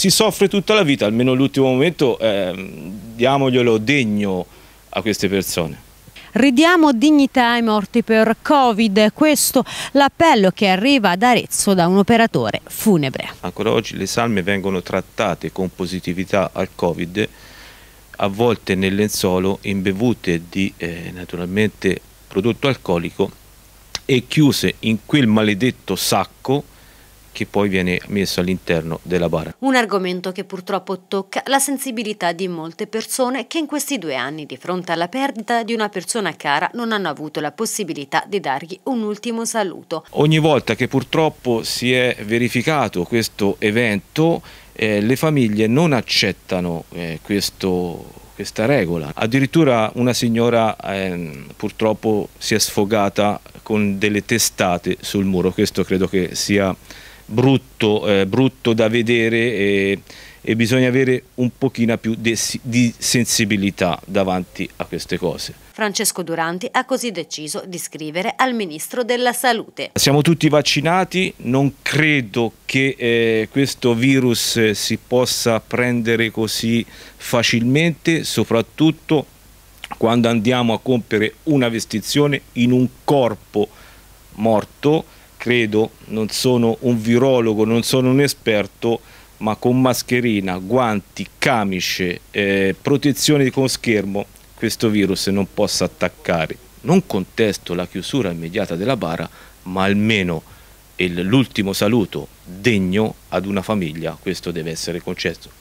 si soffre tutta la vita, almeno l'ultimo momento, eh, diamoglielo degno a queste persone. Ridiamo dignità ai morti per Covid, questo l'appello che arriva ad Arezzo da un operatore funebre. Ancora oggi le salme vengono trattate con positività al Covid, a volte nel lenzuolo imbevute di eh, naturalmente prodotto alcolico e chiuse in quel maledetto sacco che poi viene messo all'interno della bara. Un argomento che purtroppo tocca la sensibilità di molte persone che in questi due anni di fronte alla perdita di una persona cara non hanno avuto la possibilità di dargli un ultimo saluto. Ogni volta che purtroppo si è verificato questo evento eh, le famiglie non accettano eh, questo questa regola. Addirittura una signora ehm, purtroppo si è sfogata con delle testate sul muro, questo credo che sia brutto, eh, brutto da vedere e, e, bisogna avere un pochino più di sensibilità davanti a queste cose. Francesco Duranti ha così deciso di scrivere al Ministro della Salute. Siamo tutti vaccinati, non credo che eh, questo virus eh, si possa prendere così facilmente, soprattutto quando andiamo a compiere una vestizione in un corpo morto credo, non sono un virologo, non sono un esperto, ma con mascherina, guanti, camice, eh, protezione con schermo, questo virus non possa attaccare. Non contesto la chiusura immediata della bara, ma almeno l'ultimo saluto degno ad una famiglia, questo deve essere concesso.